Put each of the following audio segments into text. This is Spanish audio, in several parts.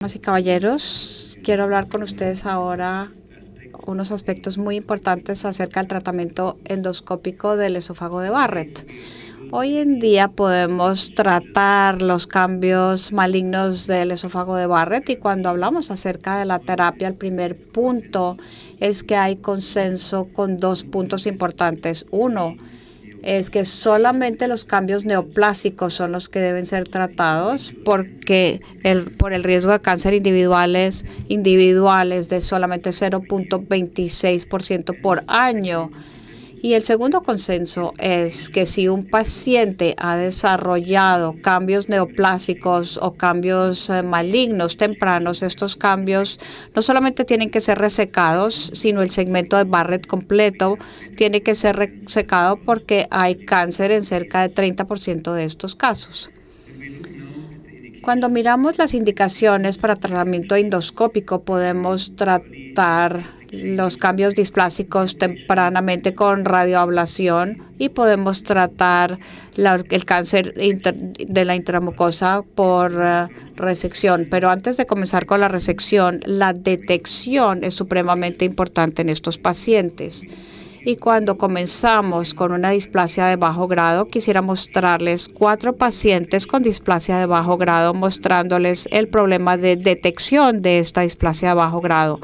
Damas y caballeros, quiero hablar con ustedes ahora unos aspectos muy importantes acerca del tratamiento endoscópico del esófago de Barrett. Hoy en día podemos tratar los cambios malignos del esófago de Barrett y cuando hablamos acerca de la terapia, el primer punto es que hay consenso con dos puntos importantes. Uno, es que solamente los cambios neoplásicos son los que deben ser tratados porque el, por el riesgo de cáncer individuales individuales de solamente 0.26% por año y el segundo consenso es que si un paciente ha desarrollado cambios neoplásicos o cambios eh, malignos tempranos, estos cambios no solamente tienen que ser resecados, sino el segmento de Barrett completo tiene que ser resecado porque hay cáncer en cerca de 30% de estos casos. Cuando miramos las indicaciones para tratamiento endoscópico, podemos tratar los cambios displásicos tempranamente con radioablación y podemos tratar el cáncer de la intramucosa por eh, resección. Pero antes de comenzar con la resección, la detección es supremamente importante en estos pacientes. Y cuando comenzamos con una displasia de bajo grado, quisiera mostrarles cuatro pacientes con displasia de bajo grado, mostrándoles el problema de detección de esta displasia de bajo grado.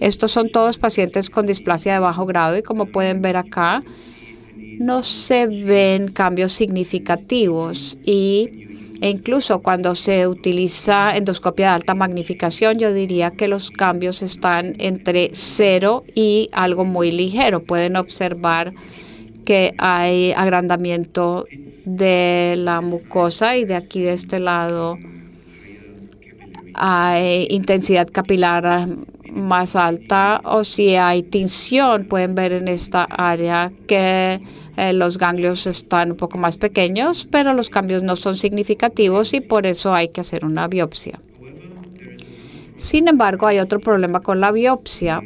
Estos son todos pacientes con displasia de bajo grado y como pueden ver acá, no se ven cambios significativos y e incluso cuando se utiliza endoscopia de alta magnificación, yo diría que los cambios están entre cero y algo muy ligero. Pueden observar que hay agrandamiento de la mucosa y de aquí de este lado hay intensidad capilar más alta o si hay tinción, pueden ver en esta área que eh, los ganglios están un poco más pequeños, pero los cambios no son significativos y por eso hay que hacer una biopsia. Sin embargo, hay otro problema con la biopsia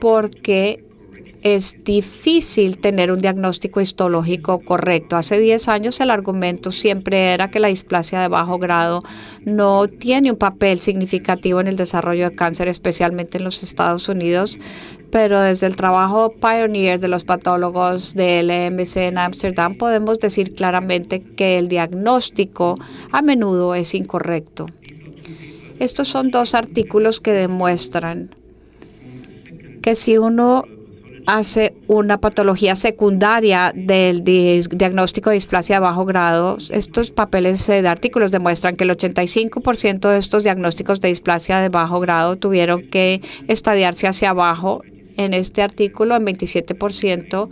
porque es difícil tener un diagnóstico histológico correcto. Hace 10 años el argumento siempre era que la displasia de bajo grado no tiene un papel significativo en el desarrollo de cáncer, especialmente en los Estados Unidos, pero desde el trabajo pioneer de los patólogos del EMC en Amsterdam podemos decir claramente que el diagnóstico a menudo es incorrecto. Estos son dos artículos que demuestran que si uno hace una patología secundaria del diagnóstico de displasia de bajo grado, estos papeles eh, de artículos demuestran que el 85% de estos diagnósticos de displasia de bajo grado tuvieron que estadiarse hacia abajo en este artículo en 27%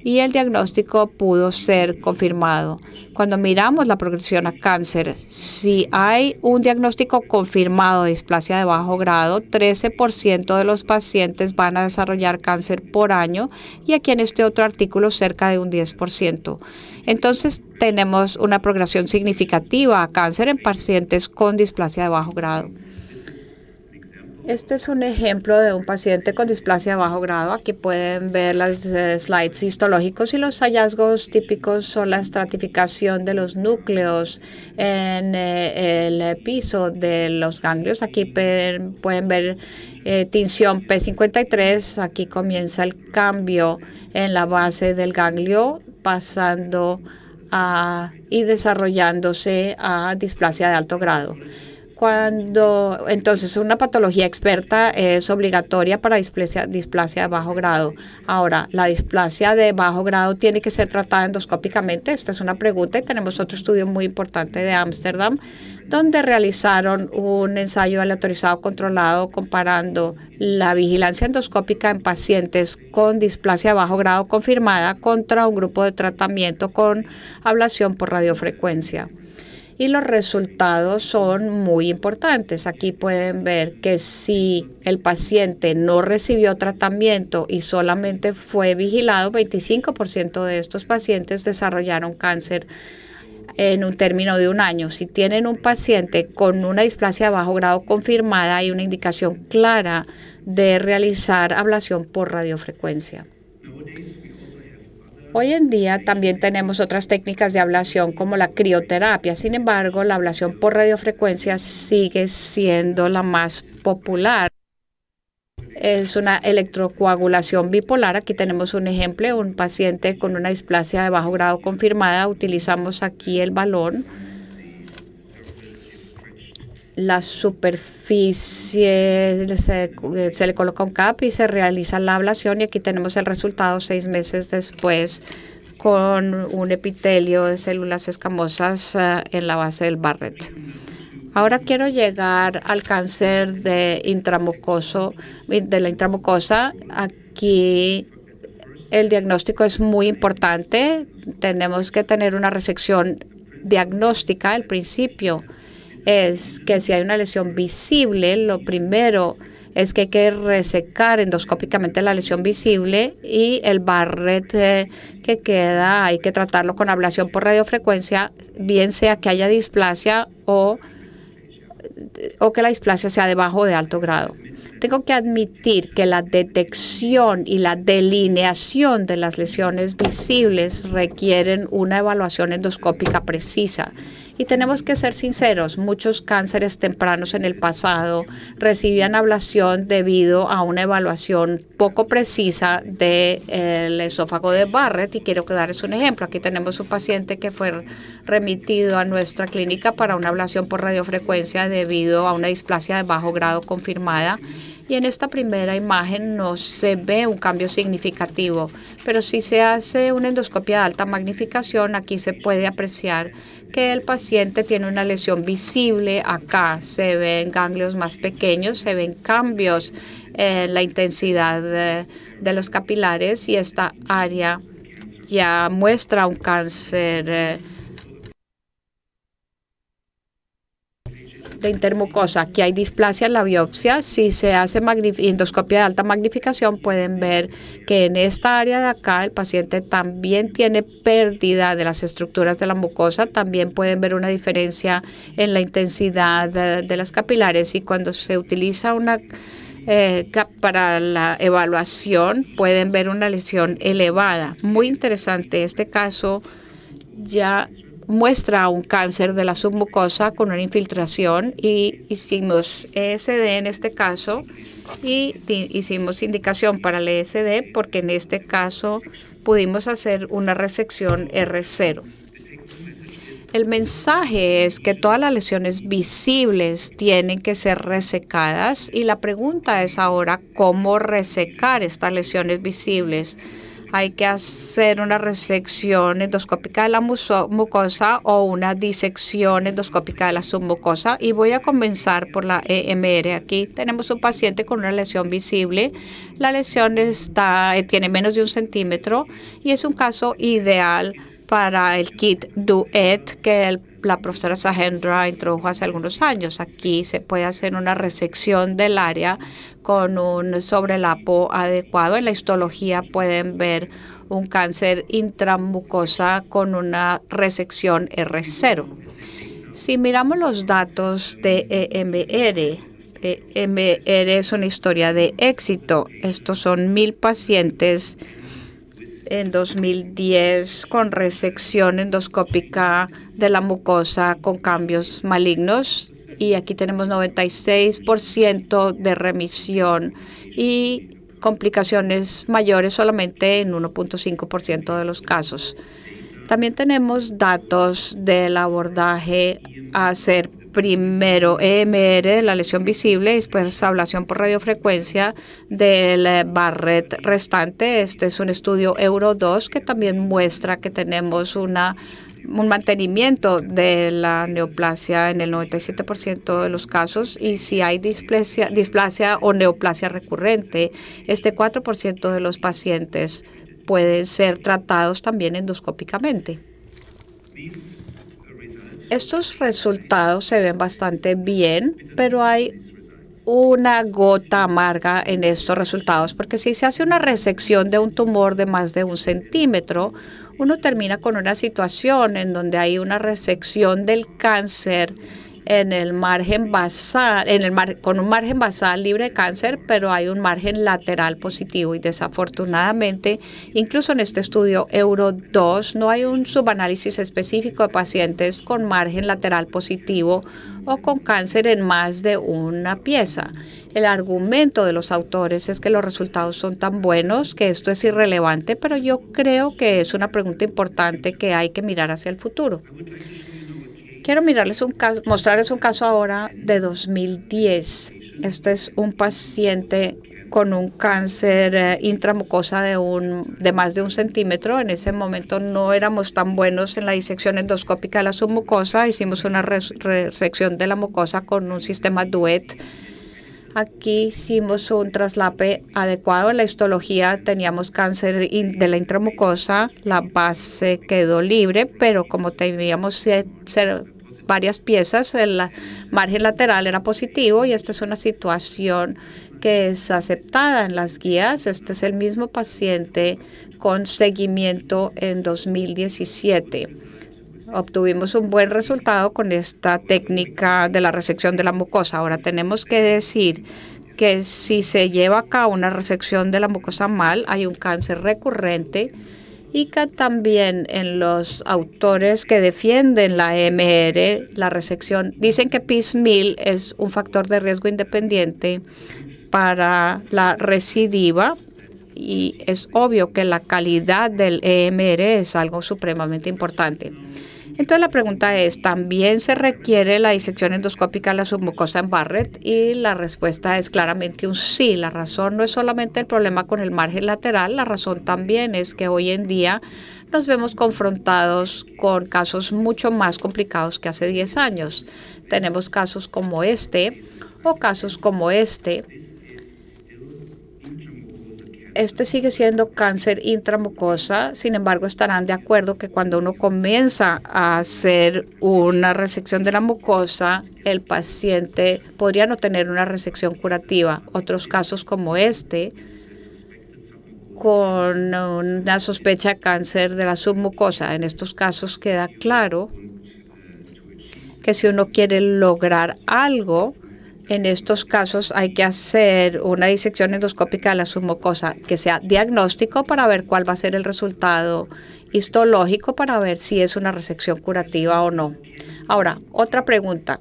y el diagnóstico pudo ser confirmado. Cuando miramos la progresión a cáncer, si hay un diagnóstico confirmado de displasia de bajo grado, 13% de los pacientes van a desarrollar cáncer por año y aquí en este otro artículo cerca de un 10%. Entonces tenemos una progresión significativa a cáncer en pacientes con displasia de bajo grado. Este es un ejemplo de un paciente con displasia de bajo grado. Aquí pueden ver los eh, slides histológicos y los hallazgos típicos son la estratificación de los núcleos en eh, el piso de los ganglios. Aquí pueden ver eh, tinción P53. Aquí comienza el cambio en la base del ganglio pasando a, y desarrollándose a displasia de alto grado. Cuando entonces una patología experta es obligatoria para displasia, displasia de bajo grado. Ahora, ¿la displasia de bajo grado tiene que ser tratada endoscópicamente? Esta es una pregunta y tenemos otro estudio muy importante de Ámsterdam donde realizaron un ensayo aleatorizado controlado comparando la vigilancia endoscópica en pacientes con displasia de bajo grado confirmada contra un grupo de tratamiento con ablación por radiofrecuencia y los resultados son muy importantes. Aquí pueden ver que si el paciente no recibió tratamiento y solamente fue vigilado, 25% de estos pacientes desarrollaron cáncer en un término de un año. Si tienen un paciente con una displasia de bajo grado confirmada, hay una indicación clara de realizar ablación por radiofrecuencia. Hoy en día también tenemos otras técnicas de ablación como la crioterapia. Sin embargo, la ablación por radiofrecuencia sigue siendo la más popular. Es una electrocoagulación bipolar. Aquí tenemos un ejemplo, un paciente con una displasia de bajo grado confirmada. Utilizamos aquí el balón la superficie, se, le coloca un cap y se realiza la ablación y aquí tenemos el resultado seis meses después con un epitelio de células escamosas eh, en la base del Barrett. Ahora quiero llegar al cáncer de intramucoso, de la intramucosa. Aquí el diagnóstico es muy importante. Tenemos que tener una resección diagnóstica al principio es que si hay una lesión visible, lo primero es que hay que resecar endoscópicamente la lesión visible y el barret que queda hay que tratarlo con ablación por radiofrecuencia, bien sea que haya displasia o, o que la displasia sea de bajo o de alto grado. Tengo que admitir que la detección y la delineación de las lesiones visibles requieren una evaluación endoscópica precisa y tenemos que ser sinceros, muchos cánceres tempranos en el pasado recibían ablación debido a una evaluación poco precisa del esófago de Barrett. Y quiero darles un ejemplo. Aquí tenemos un paciente que fue remitido a nuestra clínica para una ablación por radiofrecuencia debido a una displasia de bajo grado confirmada. Y en esta primera imagen no se ve un cambio significativo, pero si se hace una endoscopia de alta magnificación, aquí se puede apreciar que el paciente tiene una lesión visible acá. Se ven ganglios más pequeños, se ven cambios en la intensidad de, los capilares y esta área ya muestra un cáncer eh, de intermucosa. que hay displasia en la biopsia. Si se hace endoscopia de alta magnificación, pueden ver que en esta área de acá el paciente también tiene pérdida de las estructuras de la mucosa. También pueden ver una diferencia en la intensidad eh, de, las capilares. Y cuando se utiliza una eh, para la evaluación, pueden ver una lesión elevada. Muy interesante este caso. Ya muestra un cáncer de la submucosa con una infiltración y hicimos ESD en este caso y hicimos indicación para el ESD porque en este caso pudimos hacer una resección R0. El mensaje es que todas las lesiones visibles tienen que ser resecadas y la pregunta es ahora cómo resecar estas lesiones visibles. Hay que hacer una resección endoscópica de la mucosa o una disección endoscópica de la submucosa. Y voy a comenzar por la EMR. Aquí tenemos un paciente con una lesión visible. La lesión está, eh, tiene menos de un centímetro y es un caso ideal para el kit DUET que el la profesora Sahendra introdujo hace algunos años. Aquí se puede hacer una resección del área con un sobrelapo adecuado. En la histología pueden ver un cáncer intramucosa con una resección R0. Si miramos los datos de EMR, EMR es una historia de éxito. Estos son mil pacientes en 2010 con resección endoscópica de la mucosa con cambios malignos y aquí tenemos 96% de remisión y complicaciones mayores solamente en 1.5% de los casos. También tenemos datos del abordaje a hacer primero EMR, la lesión visible, y después ablación por radiofrecuencia del eh, barret restante. Este es un estudio Euro 2 que también muestra que tenemos una un mantenimiento de la neoplasia en el 97% de los casos y si hay displasia, o neoplasia recurrente, este 4% de los pacientes pueden ser tratados también endoscópicamente. Estos resultados se ven bastante bien, pero hay una gota amarga en estos resultados, porque si se hace una resección de un tumor de más de un centímetro, uno termina con una situación en donde hay una resección del cáncer en el margen basal, en el mar, con un margen basal libre de cáncer, pero hay un margen lateral positivo y desafortunadamente, incluso en este estudio Euro 2, no hay un subanálisis específico de pacientes con margen lateral positivo o con cáncer en más de una pieza. El argumento de los autores es que los resultados son tan buenos que esto es irrelevante, pero yo creo que es una pregunta importante que hay que mirar hacia el futuro. Quiero mostrarles un caso ahora de 2010. Este es un paciente con un cáncer eh, intramucosa de, un, de más de un centímetro. En ese momento no éramos tan buenos en la disección endoscópica de la submucosa. Hicimos una resección de la mucosa con un sistema DUET. Aquí hicimos un traslape adecuado. En la histología teníamos cáncer de la intramucosa. La base quedó libre, pero como teníamos varias piezas, el margen lateral era positivo y esta es una situación que es aceptada en las guías. Este es el mismo paciente con seguimiento en 2017. Obtuvimos un buen resultado con esta técnica de la resección de la mucosa. Ahora tenemos que decir que si se lleva a cabo una resección de la mucosa mal, hay un cáncer recurrente y que también en los autores que defienden la MR, la resección, dicen que mil es un factor de riesgo independiente para la recidiva y es obvio que la calidad del EMR es algo supremamente importante. Entonces la pregunta es, ¿también se requiere la disección endoscópica de la submucosa en Barrett? Y la respuesta es claramente un sí. La razón no es solamente el problema con el margen lateral, la razón también es que hoy en día nos vemos confrontados con casos mucho más complicados que hace 10 años. Tenemos casos como este o casos como este este sigue siendo cáncer intramucosa, sin embargo estarán de acuerdo que cuando uno comienza a hacer una resección de la mucosa, el paciente podría no tener una resección curativa. Otros casos como este, con una sospecha de cáncer de la submucosa, en estos casos queda claro que si uno quiere lograr algo, en estos casos hay que hacer una disección endoscópica de la submucosa que sea diagnóstico para ver cuál va a ser el resultado histológico para ver si es una resección curativa o no. Ahora, otra pregunta.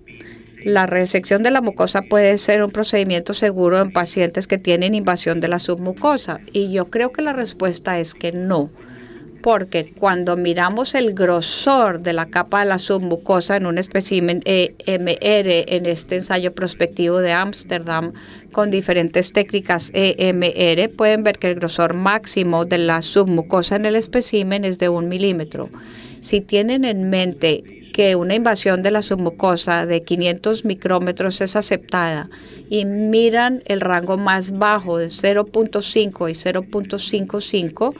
La resección de la mucosa puede ser un procedimiento seguro en pacientes que tienen invasión de la submucosa y yo creo que la respuesta es que no porque cuando miramos el grosor de la capa de la submucosa en un espécimen EMR eh, en este ensayo prospectivo de Ámsterdam con diferentes técnicas EMR, eh, pueden ver que el grosor máximo de la submucosa en el espécimen es de un milímetro. Si tienen en mente que una invasión de la submucosa de 500 micrómetros es aceptada y miran el rango más bajo de 0.5 y 0.55,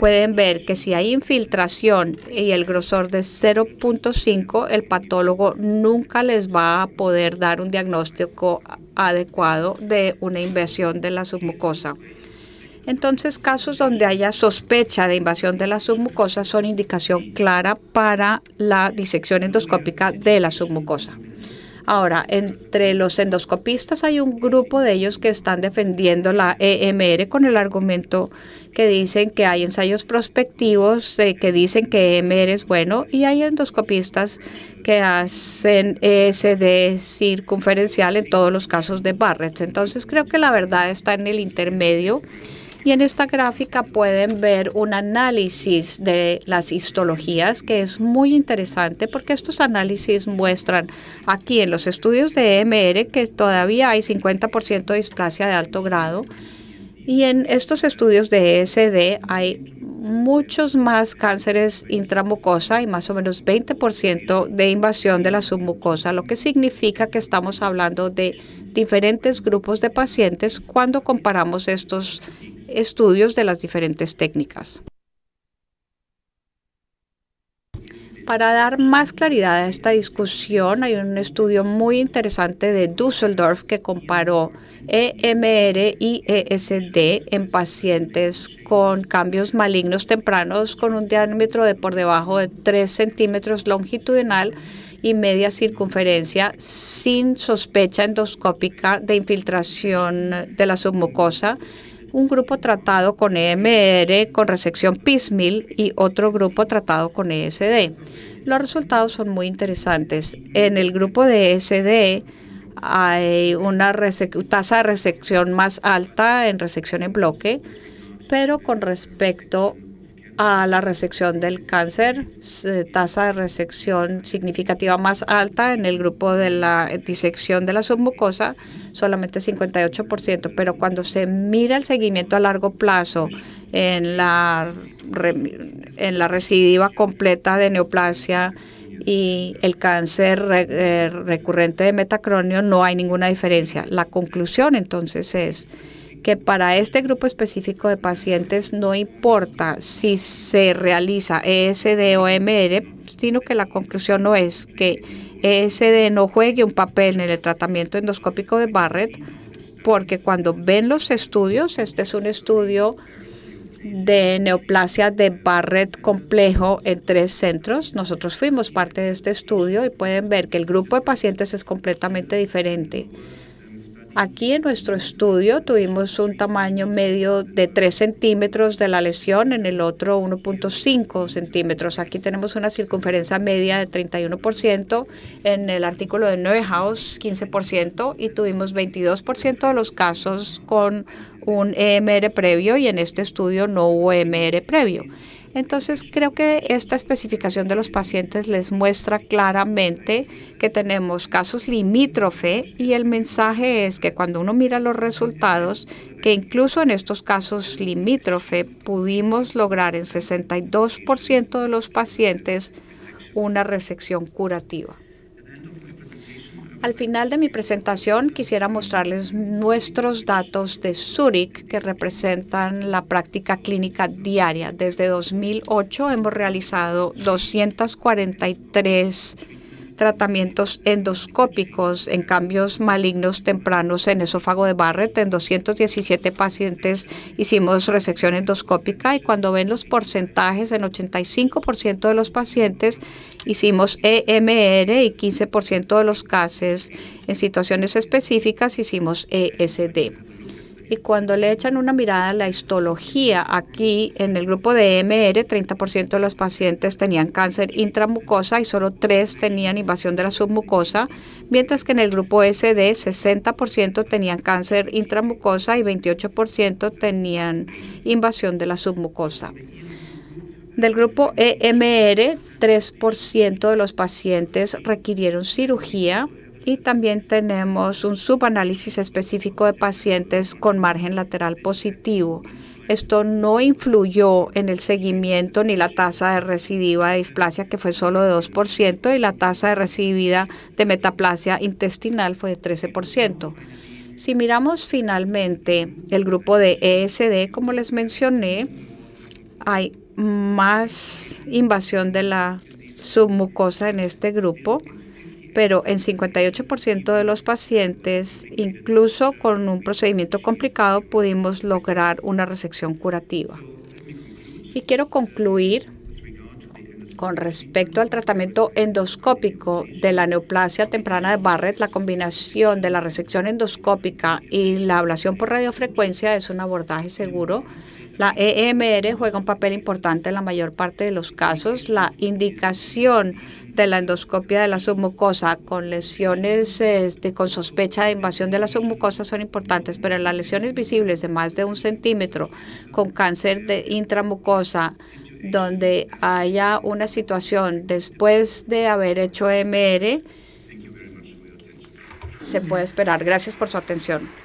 pueden ver que si hay infiltración y el grosor de 0.5, el patólogo nunca les va a poder dar un diagnóstico adecuado de una invasión de la submucosa. Entonces, casos donde haya sospecha de invasión de la submucosa son indicación clara para la disección endoscópica de la submucosa. Ahora, entre los endoscopistas hay un grupo de ellos que están defendiendo la EMR con el argumento que dicen que hay ensayos prospectivos eh, que dicen que EMR es bueno y hay endoscopistas que hacen ESD circunferencial en todos los casos de Barrett. Entonces creo que la verdad está en el intermedio. Y en esta gráfica pueden ver un análisis de las histologías que es muy interesante porque estos análisis muestran aquí en los estudios de MR que todavía hay 50% de displasia de alto grado y en estos estudios de ESD hay muchos más cánceres intramucosa y más o menos 20% de invasión de la submucosa, lo que significa que estamos hablando de diferentes grupos de pacientes cuando comparamos estos estudios de las diferentes técnicas. Para dar más claridad a esta discusión, hay un estudio muy interesante de Dusseldorf que comparó EMR y ESD en pacientes con cambios malignos tempranos con un diámetro de por debajo de 3 centímetros longitudinal y media circunferencia sin sospecha endoscópica de infiltración de la submucosa un grupo tratado con EMR con resección pismil y otro grupo tratado con ESD. Los resultados son muy interesantes. En el grupo de ESD hay una tasa de resección más alta en resección en bloque, pero con respecto a la resección del cáncer, tasa de resección significativa más alta en el grupo de la disección de la submucosa, solamente 58%, pero cuando se mira el seguimiento a largo plazo en la, en la recidiva completa de neoplasia, y el cáncer eh, recurrente de metacronio no hay ninguna diferencia. La conclusión entonces es que para este grupo específico de pacientes no importa si se realiza ESD o MR, sino que la conclusión no es que ESD no juegue un papel en el tratamiento endoscópico de Barrett, porque cuando ven los estudios, este es un estudio de neoplasia de Barrett complejo en tres centros. Nosotros fuimos parte de este estudio y pueden ver que el grupo de pacientes es completamente diferente. Aquí en nuestro estudio tuvimos un tamaño medio de 3 centímetros de la lesión, en el otro 1.5 centímetros. Aquí tenemos una circunferencia media de 31%, en el artículo de house, 15% y tuvimos 22% de los casos con un EMR previo y en este estudio no hubo EMR previo. Entonces, creo que esta especificación de los pacientes les muestra claramente que tenemos casos limítrofe y el mensaje es que cuando uno mira los resultados, que incluso en estos casos limítrofe pudimos lograr en 62% de los pacientes una resección curativa. Al final de mi presentación quisiera mostrarles nuestros datos de Zurich que representan la práctica clínica diaria. Desde 2008 hemos realizado 243 tratamientos endoscópicos en cambios malignos tempranos en esófago de Barrett. En 217 pacientes hicimos resección endoscópica y cuando ven los porcentajes, en 85% de los pacientes hicimos EMR y 15% de los casos en situaciones específicas hicimos ESD y cuando le echan una mirada a la histología, aquí en el grupo de MR, 30% de los pacientes tenían cáncer intramucosa y solo 3 tenían invasión de la submucosa, mientras que en el grupo SD, 60% tenían cáncer intramucosa y 28% tenían invasión de la submucosa. Del grupo EMR, 3% de los pacientes requirieron cirugía y también tenemos un subanálisis específico de pacientes con margen lateral positivo. Esto no influyó en el seguimiento ni la tasa de recidiva de displasia, que fue solo de 2%, y la tasa de recidiva de metaplasia intestinal fue de 13%. Si miramos finalmente el grupo de ESD, como les mencioné, hay más invasión de la submucosa en este grupo pero en 58% de los pacientes, incluso con un procedimiento complicado, pudimos lograr una resección curativa. Y quiero concluir con respecto al tratamiento endoscópico de la neoplasia temprana de Barrett, la combinación de la resección endoscópica y la ablación por radiofrecuencia es un abordaje seguro. La EMR juega un papel importante en la mayor parte de los casos. La indicación de la endoscopia de la submucosa con lesiones este, con sospecha de invasión de la submucosa son importantes, pero las lesiones visibles de más de un centímetro con cáncer de intramucosa donde haya una situación después de haber hecho MR, se puede esperar. Gracias por su atención.